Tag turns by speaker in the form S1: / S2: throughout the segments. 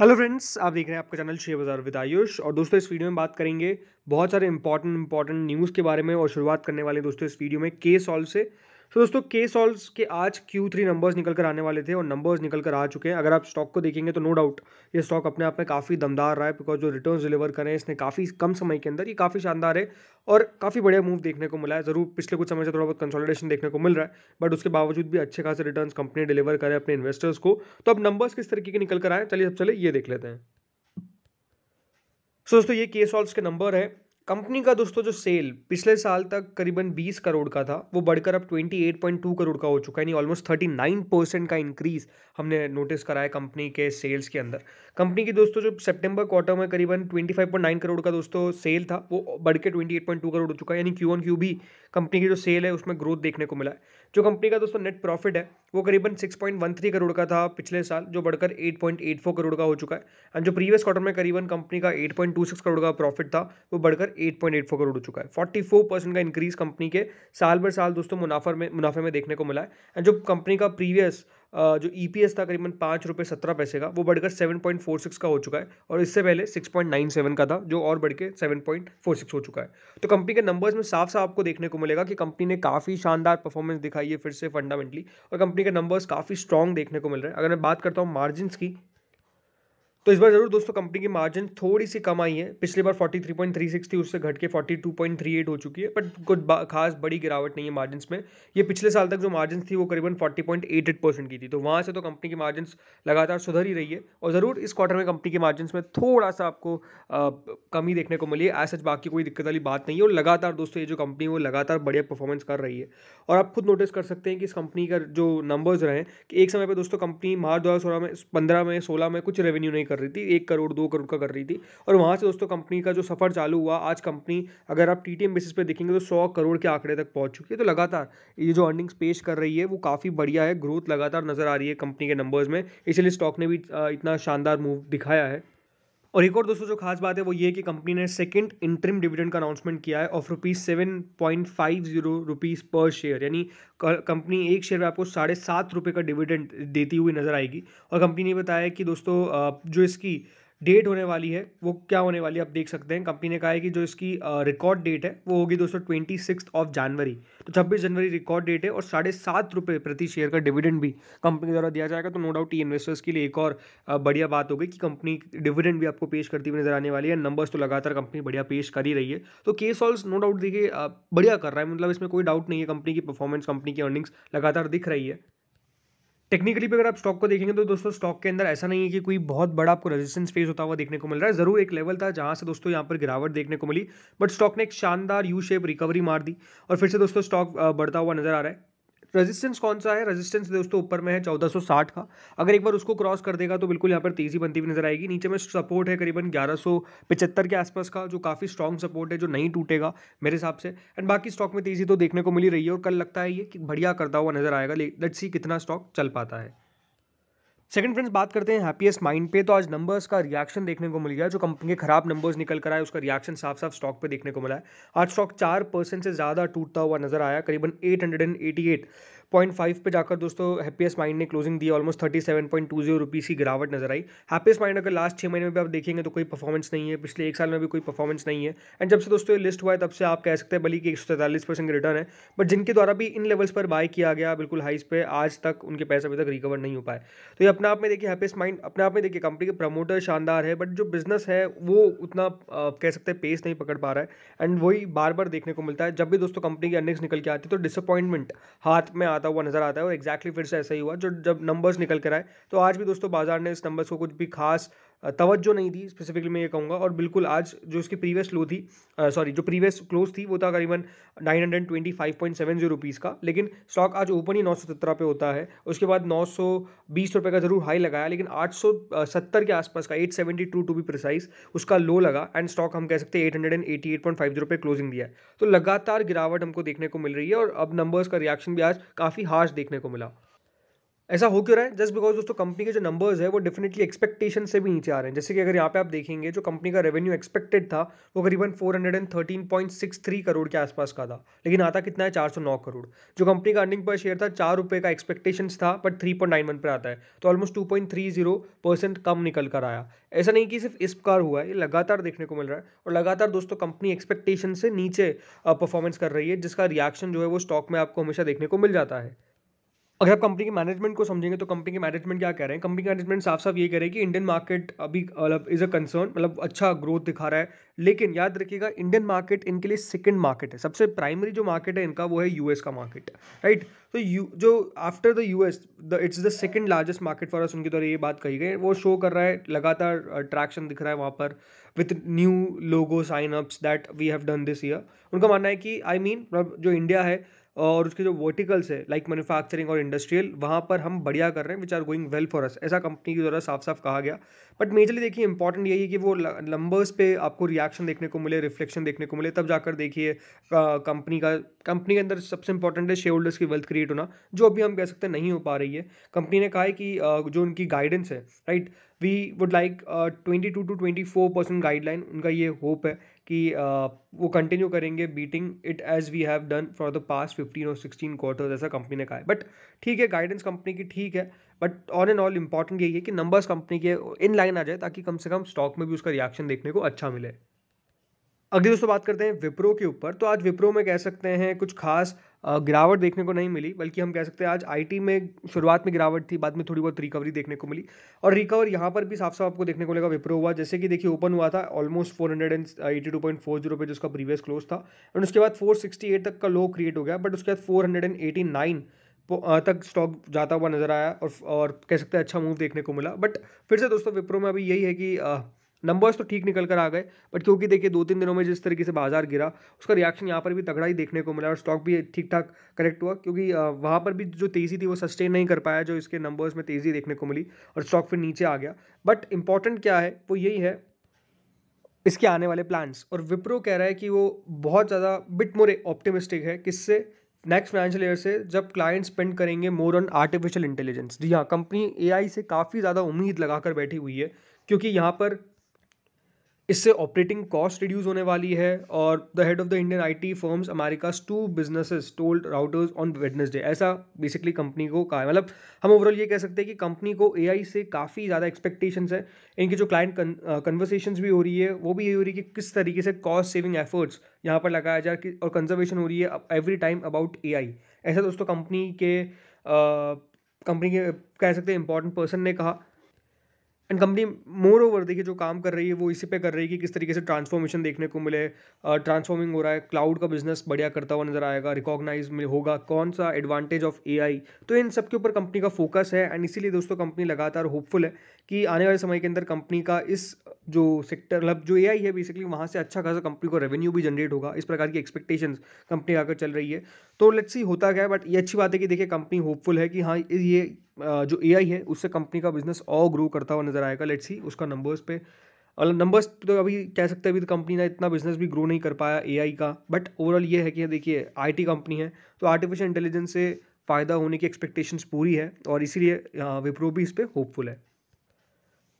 S1: hello friends आप देख रहे हैं आपका channel share Bazaar with Ayush और दोस्तों इस वीडियो में बात करेंगे बहुत सारे इंपॉर्टेंट इंपॉर्टेंट न्यूज़ के बारे में और शुरुआत करने वाले दोस्तों इस वीडियो में के सॉल्व से तो दोस्तों के सॉल्स के आज क्यू थ्री नंबर्स निकल कर आने वाले थे और नंबर्स निकल कर आ चुके हैं अगर आप स्टॉक को देखेंगे तो नो डाउट ये स्टॉक अपने आप में काफ़ी दमदार रहा है बिकॉज जो रिटर्न डिलीवर करें इसने काफ़ी कम समय के अंदर ये काफ़ी शानदार है और काफ़ी बढ़िया मूव देखने को मिला है ज़रूर पिछले कुछ समय से थोड़ा बहुत कंसोलिडेशन देखने को मिल रहा है बट उसके बावजूद भी अच्छे खासे रिटर्न कंपनी डिलीवर करें अपने इन्वेस्टर्स को तो अब नंबर्स किस तरीके के निकल कर आए चलिए चले ये देख लेते हैं सो दोस्तों ये के सॉल्स के नंबर है कंपनी का दोस्तों जो सेल पिछले साल तक करीबन 20 करोड़ का था वो बढ़कर अब 28.2 करोड़ का हो चुका है यानी ऑलमोस्ट 39 परसेंट का इंक्रीज हमने नोटिस करा है कंपनी के सेल्स के अंदर कंपनी की दोस्तों जो सितंबर क्वार्टर में करीबन 25.9 करोड़ का दोस्तों सेल था वो बढ़ के ट्वेंटी करोड़ हो चुका है यानी क्यू ऑन क्यू भी कंपनी की जो सेल है उसमें ग्रोथ देखने को मिला है जो कंपनी का दोस्तों नेट प्रॉफिट है वो करीबन 6.13 करोड़ का था पिछले साल जो बढ़कर 8.84 करोड़ का हो चुका है एंड जो प्रीवियस क्वार्टर में करीबन कंपनी का 8.26 करोड़ का प्रॉफिट था वो बढ़कर 8.84 करोड़ हो चुका है 44 परसेंट का इंक्रीज कंपनी के साल भर साल दोस्तों मुनाफा में मुनाफे में देखने को मिला है एंड जो कंपनी का प्रीवियस जो ई पी एस था करीबन पाँच रुपये सत्रह पैसे का वो बढ़कर सेवन पॉइंट फोर सिक्स का हो चुका है और इससे पहले सिक्स पॉइंट नाइन सेवन का था जो और बढ़ के सेवन पॉइंट फोर सिक्स हो चुका है तो कंपनी के नंबर्स में साफ साफ आपको देखने को मिलेगा कि कंपनी ने काफ़ी शानदार परफॉर्मेंस दिखाई है फिर से फंडामेंटली और कंपनी के नंबर्स काफ़ी स्ट्रॉन्ग देखने को मिल रहे हैं अगर मैं बात करता हूँ मार्जिनस की तो इस बार ज़रूर दोस्तों कंपनी की मार्जिन थोड़ी सी कम आई है पिछली बार 43.36 थी उससे घट के 42.38 हो चुकी है बट कुछ खास बड़ी गिरावट नहीं है मार्जिन में ये पिछले साल तक जो मार्जिन थी वो करीबन 40.88 परसेंट की थी तो वहाँ से तो कंपनी की मार्जिन लगातार सुधर ही रही है और ज़रूर इस क्वार्टर में कंपनी के मार्जिन में थोड़ा सा आपको आ, कमी देखने को मिली है एज सच बाकी कोई दिक्कत वाली बात नहीं है और लगातार दोस्तों ये जो कंपनी वो लगातार बढ़िया परफॉर्मेंस कर रही है और आप खुद नोटिस कर सकते हैं कि इस कंपनी का जो नंबर्स रहे कि एक समय पर दोस्तों कंपनी मार्च दो में पंद्रह में सोलह में कुछ रेवेन्यू नहीं कर कर रही थी एक करोड़ दो करोड़ का कर रही थी और वहाँ से दोस्तों कंपनी का जो सफ़र चालू हुआ आज कंपनी अगर आप टी बेसिस पे देखेंगे तो सौ करोड़ के आंकड़े तक पहुँच चुकी है तो लगातार ये जो अर्निंग्स पेश कर रही है वो काफ़ी बढ़िया है ग्रोथ लगातार नज़र आ रही है कंपनी के नंबर्स में इसलिए स्टॉक ने भी इतना शानदार मूव दिखाया है और एक और दोस्तों जो खास बात है वो ये कि कंपनी ने सेकंड इंटरिम डिविडेंड का अनाउंसमेंट किया है of rupees seven point five zero rupees per share यानी कंपनी एक शेयर में आपको साढ़े सात रुपये का डिविडेंड देती हुई नजर आएगी और कंपनी ने बताया कि दोस्तों जो इसकी डेट होने वाली है वो क्या होने वाली है आप देख सकते हैं कंपनी ने कहा है कि जो इसकी रिकॉर्ड डेट है वो होगी दोस्तों ट्वेंटी सिक्स ऑफ जनवरी तो छब्बीस जनवरी रिकॉर्ड डेट है और साढ़े सात रुपये प्रति शेयर का डिविडेंड भी कंपनी द्वारा दिया जाएगा तो नो डाउट ये इन्वेस्टर्स के लिए एक और बढ़िया बात हो गई कि कंपनी डिविडेंड भी आपको पेश करती हुई नजर आने वाली है नंबर्स तो लगातार कंपनी बढ़िया पेश कर ही रही है तो के सॉल्स नो डाउट देखिए बढ़िया कर रहा है मतलब इसमें कोई डाउट नहीं है कंपनी की परफॉर्मेंस कंपनी की अर्निंग्स लगातार दिख रही है टेक्निकली भी अगर आप स्टॉक को देखेंगे तो दोस्तों स्टॉक के अंदर ऐसा नहीं है कि कोई बहुत बड़ा आपको रेजिस्टेंस फेस होता हुआ देखने को मिल रहा है जरूर एक लेवल था जहां से दोस्तों यहां पर गिरावट देखने को मिली बट स्टॉक ने एक शानदार यू शेप रिकवरी मार दी और फिर से दोस्तों स्टॉक बढ़ता हुआ नजर आ रहा है रेजिस्टेंस कौन सा है रेजिस्टेंस दोस्तों ऊपर में है 1460 का अगर एक बार उसको क्रॉस कर देगा तो बिल्कुल यहाँ पर तेज़ी बनती हुई नजर आएगी नीचे में सपोर्ट है करीबन 1175 के आसपास का जो काफ़ी स्ट्रॉन्ग सपोर्ट है जो नहीं टूटेगा मेरे हिसाब से एंड बाकी स्टॉक में तेज़ी तो देखने को मिली रही है और कल लगता है ये कि बढ़िया करता हुआ नजर आएगा लेट सी कितना स्टॉक चल पाता है सेकंड फ्रेंड्स बात करते हैं हैप्पीएस्ट माइंड पे तो आज नंबर्स का रिएक्शन देखने को मिल गया जो कंपनी के खराब नंबर्स निकल कर आए उसका रिएक्शन साफ साफ स्टॉक पे देखने को मिला है आज स्टॉक चार परसेंट से ज़्यादा टूटता हुआ नजर आया करीबन 888 पॉइंट फाइव पर जाकर दोस्तों हैप्पीएस्ट माइंड ने क्लोजिंग दी almost thirty seven point two zero rupees की गिरावट नजर आई हैप्पीएस्ट माइंड अगर लास्ट छः महीने में भी आप देखेंगे तो कोई परफॉर्मेंस नहीं है पिछले एक साल में भी कोई परफॉर्मेंस नहीं है एंड जब से दोस्तों ये लिस्ट हुआ है तब से आप कह सकते हैं भली कि एक सौ तैतालीस परसेंट रिटर्न है बट जिनके द्वारा भी इन लेवल्स पर बाय किया गया बिल्कुल हाइस पे आज तक उनके पैसे अभी तक रिकवर नहीं हो पाए तो ये अपने आप में देखिए हैप्पीस्ट माइंड अपने आप में देखिए कंपनी के प्रमोटर शानदार है बट जो बिजनेस है वो उतना कह सकते हैं पेस नहीं पकड़ पा रहा है एंड वही बार बार देखने को मिलता है जब भी दोस्तों कंपनी की अर्निंग्स निकल के आती है तो डिसअपॉइंटमेंट हाथ में आ आता हुआ नज़र आता है और एक्जैक्टली फिर से ऐसा ही हुआ जो जब नंबर्स निकल कर आए तो आज भी दोस्तों बाजार ने इस नंबर्स को कुछ भी खास तवज्जो नहीं दी स्पेसिफिकली मैं ये कहूँगा और बिल्कुल आज जो इसकी प्रीवियस लो थी सॉरी जो प्रीवियस क्लोज थी वो था करीबन nine hundred twenty five point seven zero rupees का लेकिन स्टॉक आज ओपन ही नौ सौ सत्रह पे होता है उसके बाद नौ सौ बीस रुपये का ज़रूर हाई लगाया लेकिन आठ सौ सत्तर के आसपास का at seventy two to be precise उसका लो लगा एंड स्टॉक हम कह सकते हैं at hundred and eighty eight point five zero पे क्लोजिंग दिया है तो लगातार गिरावट हमको देखने को मिल रही है और अब नंबर्स का रिएक्शन भी आज काफ़ी हार्श देखने को मिला ऐसा हो क्यों रहा है जस्ट बिकॉज दोस्तों कंपनी के जो नंबर्स है वो डेफिनेटली एक्सपेक्टेशन से भी नीचे आ रहे हैं जैसे कि अगर यहाँ पे आप देखेंगे जो कंपनी का रेवेन्यू एक्सपेक्टेड था वो करीबन 413.63 करोड़ के आसपास का था लेकिन आता कितना है 409 करोड़ जो कंपनी का अर्निंग पर शेयर था चार रुपये का एक्सपेक्टेशन था बट थ्री पर आता है तो ऑलमोस्ट टू परसेंट कम निकल कर आया ऐसा नहीं कि सिर्फ इस प्रकार हुआ है ये लगातार देखने को मिल रहा है और लगातार दोस्तों कंपनी एक्सपेक्टेशन से नीचे परफॉर्मेंस कर रही है जिसका रिएक्शन जो है वो स्टॉक में आपको हमेशा देखने को मिल जाता है अगर आप कंपनी के मैनेजमेंट को समझेंगे तो कंपनी के मैनेजमेंट क्या कह रहे हैं कंपनी के मैनेजमेंट साफ साफ ये कह रहे हैं कि इंडियन मार्केट अभी मतलब इज़ अ कंसर्न मतलब अच्छा ग्रोथ दिखा रहा है लेकिन याद रखिएगा इंडियन मार्केट इनके लिए सेकंड मार्केट है सबसे प्राइमरी जो मार्केट है इनका वो है यूएस का मार्केट राइट तो यू जो after the US the it's the second largest market for us उनके द्वारा ये बात कही गई वो शो कर रहा है लगातार अट्रैक्शन uh, दिख रहा है वहाँ पर with new logo sign ups that we have done this year उनका मानना है कि आई I मीन mean, मतलब, जो इंडिया है और उसके जो वर्टिकल्स है लाइक मैन्युफैक्चरिंग और इंडस्ट्रियल वहाँ पर हम बढ़िया कर रहे हैं which are going well for us ऐसा कंपनी की द्वारा साफ साफ कहा गया बट मेजरली देखिए इंपॉर्टेंट यही है कि वो नंबर्स पे आपको रिएक्शन देखने को मिले रिफ्लेक्शन देखने को मिले तब जाकर देखिए कंपनी का कंपनी के अंदर सबसे इंपॉर्टेंट है शेयर होल्डर्स की वेल्थ क्रिएट होना जो अभी हम कह सकते हैं नहीं हो पा रही है कंपनी ने कहा है कि जो उनकी गाइडेंस है right we would like twenty two to twenty four percent guideline उनका ये होप है कि वो कंटिन्यू करेंगे beating it as we have done for the past fifteen और सिक्सटीन क्वार्टर ऐसा कंपनी ने कहा है बट ठीक है गाइडेंस कंपनी की ठीक है but on and all important यही है कि नंबर्स कंपनी के इन लाइन आ जाए ताकि कम से कम स्टॉक में भी उसका रिएक्शन देखने को अच्छा मिले अगले दोस्तों बात करते हैं विप्रो के ऊपर तो आज विप्रो में कह सकते हैं कुछ खास गिरावट देखने को नहीं मिली बल्कि हम कह सकते हैं आज आईटी में शुरुआत में गिरावट थी बाद में थोड़ी बहुत रिकवरी देखने को मिली और रिकवर यहाँ पर भी साफ साफ आपको देखने को मिलेगा विप्रो हुआ जैसे कि देखिए ओपन हुआ था almost four hundred and eighty two point four zero पे जिसका प्रीवियस क्लोज था एंड उसके बाद फोर सिक्सटी एट तक का लो क्रिएट हो गया बट उसके बाद four hundred and eighty nine तक स्टॉक जाता हुआ नजर आया और और कह सकते हैं अच्छा मूव देखने को मिला बट फिर से दोस्तों विप्रो में अभी यही है कि नंबर्स तो ठीक निकल कर आ गए बट क्योंकि देखिए दो तीन दिनों में जिस तरीके से बाजार गिरा उसका रिएक्शन यहाँ पर भी तगड़ा ही देखने को मिला और स्टॉक भी ठीक ठाक करेक्ट हुआ क्योंकि वहाँ पर भी जो तेज़ी थी वो सस्टेन नहीं कर पाया जो इसके नंबर्स में तेज़ी देखने को मिली और स्टॉक फिर नीचे आ गया बट इंपॉर्टेंट क्या है वो यही है इसके आने वाले प्लान्स और विप्रो कह रहा है कि वो बहुत ज़्यादा बिट मोर ऑप्टिमिस्टिक है किससे नेक्स्ट फाइनेंशियल ईयर से जब क्लाइंट स्पेंड करेंगे मोर ऑन आर्टिफिशियल इंटेलिजेंस जी हाँ कंपनी एआई से काफ़ी ज़्यादा उम्मीद लगाकर बैठी हुई है क्योंकि यहाँ पर इससे ऑपरेटिंग कॉस्ट रिड्यूस होने वाली है और the head of the Indian IT firms Americas to businesses told Reuters on Wednesday ऐसा बेसिकली कंपनी को कहा है मतलब हम ओवरऑल ये कह सकते हैं कि कंपनी को एआई से काफ़ी ज़्यादा एक्सपेक्टेशंस है इनकी जो क्लाइंट कन्वर्सेशन भी हो रही है वो भी ये हो रही है कि किस तरीके से कॉस्ट सेविंग एफर्ट्स यहाँ पर लगाया जा रहा और कंजर्वेशन हो रही है एवरी टाइम अबाउट ए ऐसा दोस्तों कंपनी के कंपनी के कह सकते हैं इंपॉर्टेंट पर्सन ने कहा एंड कंपनी मोर ओवर देखिए जो काम कर रही है वो इसी पे कर रही है कि किस तरीके से ट्रांसफॉर्मेशन देखने को मिले ट्रांसफॉर्मिंग uh, हो रहा है क्लाउड का बिजनेस बढ़िया करता हुआ नजर आएगा रिकॉग्नाइज होगा कौन सा एडवांटेज ऑफ ए तो इन सब के ऊपर कंपनी का फोकस है एंड इसीलिए दोस्तों कंपनी लगातार होपफुल है कि आने वाले समय के अंदर कंपनी का इस जो सेक्टर मतलब जो ए है बेसिकली वहाँ से अच्छा खासा कंपनी को रेवेन्यू भी जनरेट होगा इस प्रकार की एक्सपेक्टेशन कंपनी आकर चल रही है तो लेट्स सी होता क्या है बट ये अच्छी बात है कि देखिए कंपनी होपफुल है कि हाँ ये जो ए है उससे कंपनी का बिजनेस और ग्रो करता हुआ नजर आएगा लेट्स सी उसका नंबर्स पे मतलब नंबर्स तो अभी कह सकते हैं अभी तो कंपनी ने इतना बिजनेस भी ग्रो नहीं कर पाया ए का बट ओवरऑल ये है कि देखिए आई कंपनी है तो आर्टिफिशियल इंटेलिजेंस से फ़ायदा होने की एक्सपेक्टेशंस पूरी है और इसीलिए विप्रो भी इस पर होपफुल है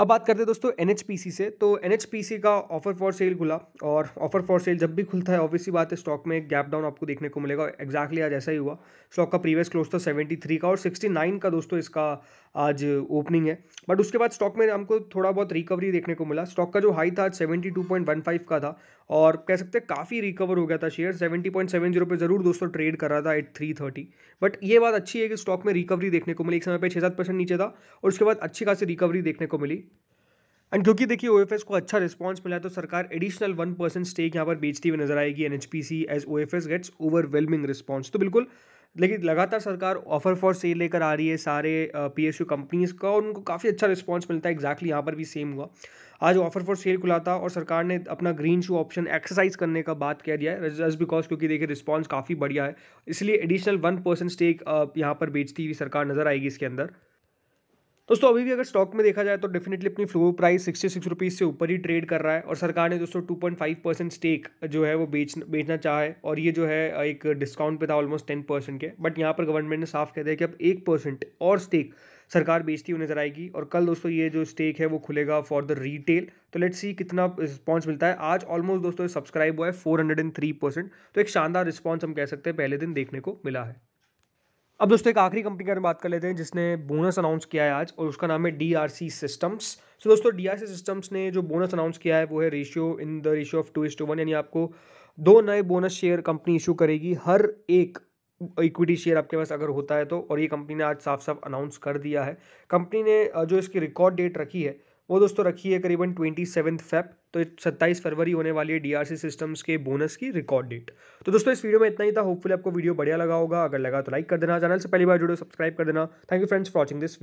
S1: अब बात करते हैं दोस्तों एन से तो एन का ऑफर फॉर सेल खुला और ऑफर फॉर सेल जब भी खुलता है ऑब्वियसली बात है स्टॉक में एक गैप डाउन आपको देखने को मिलेगा एक्जैक्टली आज ऐसा ही हुआ स्टॉक का प्रीवियस क्लोज था 73 का और 69 का दोस्तों इसका आज ओपनिंग है बट उसके बाद स्टॉक में हमको थोड़ा बहुत रिकवरी देखने को मिला स्टॉक का जो हाई था आज का था और कह सकते हैं काफ़ी रिकवर हो गया था share seventy point seven zero पे ज़रूर दोस्तों ट्रेड कर रहा था एट थ्री थर्टी बट ये बात अच्छी है कि स्टॉक में रिकवरी देखने को मिली एक समय पर छः सात परसेंट नीचे था और उसके बाद अच्छी खासी रिकवरी देखने को मिली एंड क्योंकि देखिए ओ को अच्छा रिस्पॉन्स मिला तो सरकार एडिशनल वन परसेंट स्टेक यहाँ पर बेचती हुई नजर आएगी N H P C as O F S gets overwhelming response तो बिल्कुल लेकिन लगातार सरकार ऑफर फॉर सेल लेकर आ रही है सारे पी एस यू कंपनीज़ का और उनको काफ़ी अच्छा रिस्पॉन्स मिलता है एक्जैक्टली यहाँ पर भी सेम हुआ आज ऑफर फॉर सेल खुला था और सरकार ने अपना ग्रीन शू ऑप्शन एक्सरसाइज करने का बात कह दिया है जस्ट बिकॉज क्योंकि देखिए रिस्पॉन्स काफ़ी बढ़िया है इसलिए एडिशनल वन परसेंट स्टेक यहाँ पर बेचती हुई सरकार नज़र आएगी इसके अंदर दोस्तों अभी भी अगर स्टॉक में देखा जाए तो डेफिनेटली अपनी floor price sixty six rupees से ऊपर ही ट्रेड कर रहा है और सरकार ने दोस्तों two point five percent stake जो है वो बेच बेचना चाहा है और ये जो है एक डिस्काउंट पे था ऑलमोस्ट टेन परसेंट के बट यहाँ पर गवर्नमेंट ने साफ कह दिया कि अब एक परसेंट और स्टेक सरकार बेचती हुई नजर आएगी और कल दोस्तों ये जो स्टेक है वो खुलेगा फॉर द रिटेल तो लेट्स सी कितना रिस्पॉन्स मिलता है आज ऑलमोस्ट दोस्तों सब्सक्राइब हुआ है four hundred and three percent तो एक शानदार रिस्पॉन्स हम कह सकते हैं पहले दिन देखने को मिला है अब दोस्तों एक आखिरी कंपनी के बारे में बात कर लेते हैं जिसने बोनस अनाउंस किया है आज और उसका नाम है D R C systems so दोस्तों डी आर सी सिस्टम्स ने जो बोनस अनाउंस किया है वो है ratio in the ratio of two is two one यानी आपको दो नए बोनस शेयर कंपनी इशू करेगी हर एक इक्विटी शेयर आपके पास अगर होता है तो और ये कंपनी ने आज साफ साफ अनाउंस कर दिया है कंपनी ने जो इसकी रिकॉर्ड डेट रखी है वो दोस्तों रखी है करीबन ट्वेंटी सेवन्थ फेब तो सत्ताईस फरवरी होने वाली है डीआरसी सिस्टम्स के बोनस की रिकॉर्ड डेट तो दोस्तों इस वीडियो में इतना ही था होपफुली आपको वीडियो बढ़िया लगा होगा अगर लगा तो लाइक कर देना चैनल से पहली बार जुड़े सब्सक्राइब कर देना thank you friends for watching this